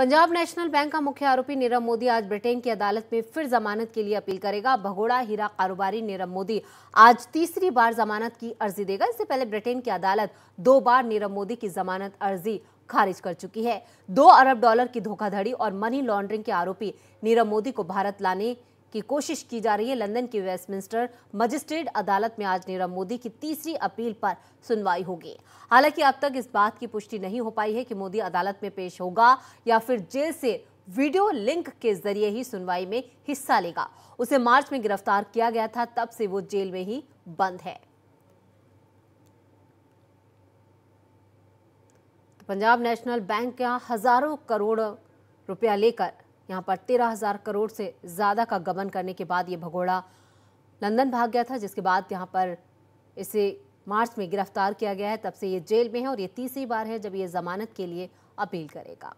Punjab national bank का मुख्य आरोपी नीरव मोदी आज ब्रिटेन की अदालत में फिर जमानत के लिए अपील करेगा भगोड़ा हीरा कारोबारी नीरव मोदी आज तीसरी बार जमानत की अर्जी देगा इससे पहले ब्रिटेन की अदालत दो बार नीरव मोदी की जमानत अर्जी खारिज कर चुकी है दो अरब डॉलर की धोखाधड़ी और मनी लॉन्ड्रिंग के आरोपी नीरव मोदी को भारत लाने की कोशिश की जा रही है लंदन की वेस्टमिंस्टर मजिस्ट्रेट अदालत में आज नीरव मोदी की तीसरी अपील पर सुनवाई होगी हालांकि अब तक इस बात की पुष्टि नहीं हो पाई है कि मोदी अदालत में पेश होगा या फिर जेल से वीडियो लिंक के जरिए ही सुनवाई में हिस्सा लेगा उसे मार्च में गिरफ्तार किया गया था तब से वो जेल में ही बंद है तो पंजाब नेशनल बैंक का हजारों करोड़ रुपया लेकर यहाँ पर तेरह हजार करोड़ से ज़्यादा का गबन करने के बाद ये भगोड़ा लंदन भाग गया था जिसके बाद यहाँ पर इसे मार्च में गिरफ्तार किया गया है तब से ये जेल में है और ये तीसरी बार है जब ये जमानत के लिए अपील करेगा